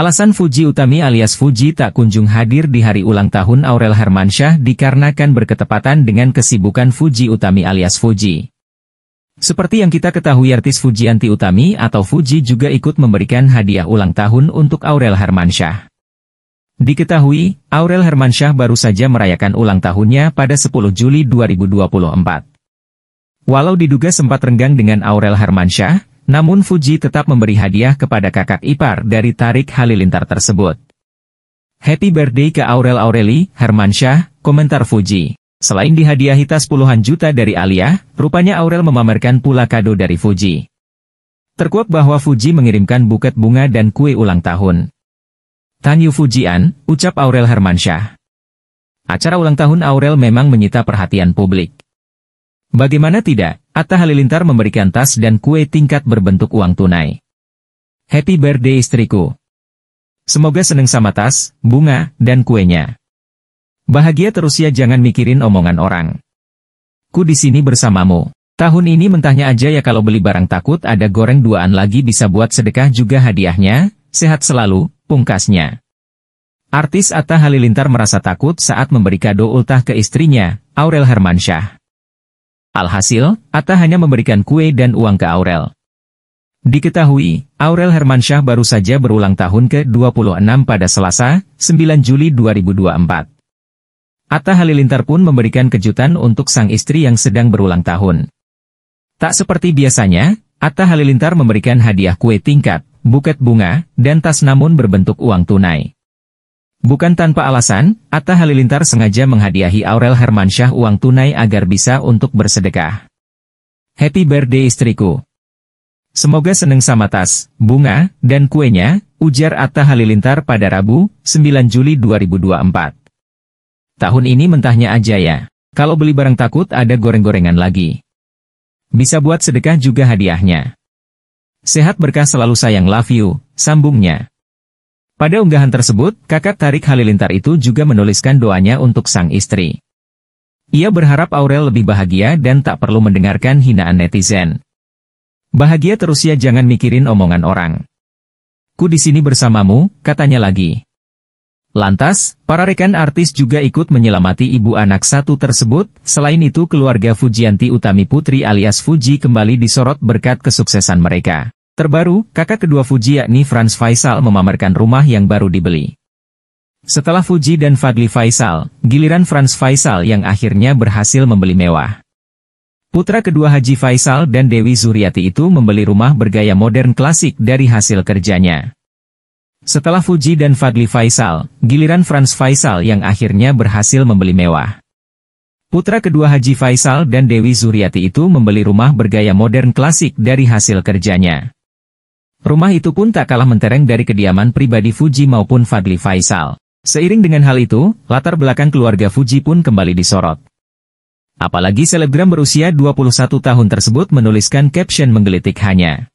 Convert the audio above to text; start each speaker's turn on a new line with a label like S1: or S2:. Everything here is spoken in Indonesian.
S1: Alasan Fuji Utami alias Fuji tak kunjung hadir di hari ulang tahun Aurel Hermansyah dikarenakan berketepatan dengan kesibukan Fuji Utami alias Fuji. Seperti yang kita ketahui artis Fuji Anti Utami atau Fuji juga ikut memberikan hadiah ulang tahun untuk Aurel Hermansyah. Diketahui, Aurel Hermansyah baru saja merayakan ulang tahunnya pada 10 Juli 2024. Walau diduga sempat renggang dengan Aurel Hermansyah, namun Fuji tetap memberi hadiah kepada kakak ipar dari Tarik Halilintar tersebut. Happy birthday ke Aurel Aureli, Hermansyah, komentar Fuji. Selain dihadiahi tas puluhan juta dari Alia, rupanya Aurel memamerkan pula kado dari Fuji. Terkuak bahwa Fuji mengirimkan buket bunga dan kue ulang tahun. Tanyu Fujian, ucap Aurel Hermansyah. Acara ulang tahun Aurel memang menyita perhatian publik. Bagaimana tidak, Atta Halilintar memberikan tas dan kue tingkat berbentuk uang tunai. Happy birthday istriku. Semoga seneng sama tas, bunga, dan kuenya. Bahagia terus ya jangan mikirin omongan orang. Ku di sini bersamamu. Tahun ini mentahnya aja ya kalau beli barang takut ada goreng duaan lagi bisa buat sedekah juga hadiahnya, sehat selalu, pungkasnya. Artis Atta Halilintar merasa takut saat memberi kado ultah ke istrinya, Aurel Hermansyah. Alhasil, Atta hanya memberikan kue dan uang ke Aurel. Diketahui, Aurel Hermansyah baru saja berulang tahun ke-26 pada Selasa, 9 Juli 2024. Atta Halilintar pun memberikan kejutan untuk sang istri yang sedang berulang tahun. Tak seperti biasanya, Atta Halilintar memberikan hadiah kue tingkat, buket bunga, dan tas namun berbentuk uang tunai. Bukan tanpa alasan, Atta Halilintar sengaja menghadiahi Aurel Hermansyah uang tunai agar bisa untuk bersedekah. Happy birthday istriku. Semoga seneng sama tas, bunga, dan kuenya, ujar Atta Halilintar pada Rabu, 9 Juli 2024. Tahun ini mentahnya aja ya. Kalau beli barang takut ada goreng-gorengan lagi. Bisa buat sedekah juga hadiahnya. Sehat berkah selalu sayang love you, sambungnya. Pada unggahan tersebut, kakak tarik Halilintar itu juga menuliskan doanya untuk sang istri. Ia berharap Aurel lebih bahagia dan tak perlu mendengarkan hinaan netizen. Bahagia terus ya jangan mikirin omongan orang. Ku di sini bersamamu, katanya lagi. Lantas, para rekan artis juga ikut menyelamati ibu anak satu tersebut, selain itu keluarga Fujianti Utami Putri alias Fuji kembali disorot berkat kesuksesan mereka. Terbaru, kakak kedua Fuji yakni Franz Faisal memamerkan rumah yang baru dibeli. Setelah Fuji dan Fadli Faisal, giliran Franz Faisal yang akhirnya berhasil membeli mewah. Putra kedua Haji Faisal dan Dewi Zuriati itu membeli rumah bergaya modern klasik dari hasil kerjanya. Setelah Fuji dan Fadli Faisal, giliran Franz Faisal yang akhirnya berhasil membeli mewah. Putra kedua Haji Faisal dan Dewi Zuriati itu membeli rumah bergaya modern klasik dari hasil kerjanya. Rumah itu pun tak kalah mentereng dari kediaman pribadi Fuji maupun Fadli Faisal. Seiring dengan hal itu, latar belakang keluarga Fuji pun kembali disorot. Apalagi selebgram berusia 21 tahun tersebut menuliskan caption menggelitik hanya.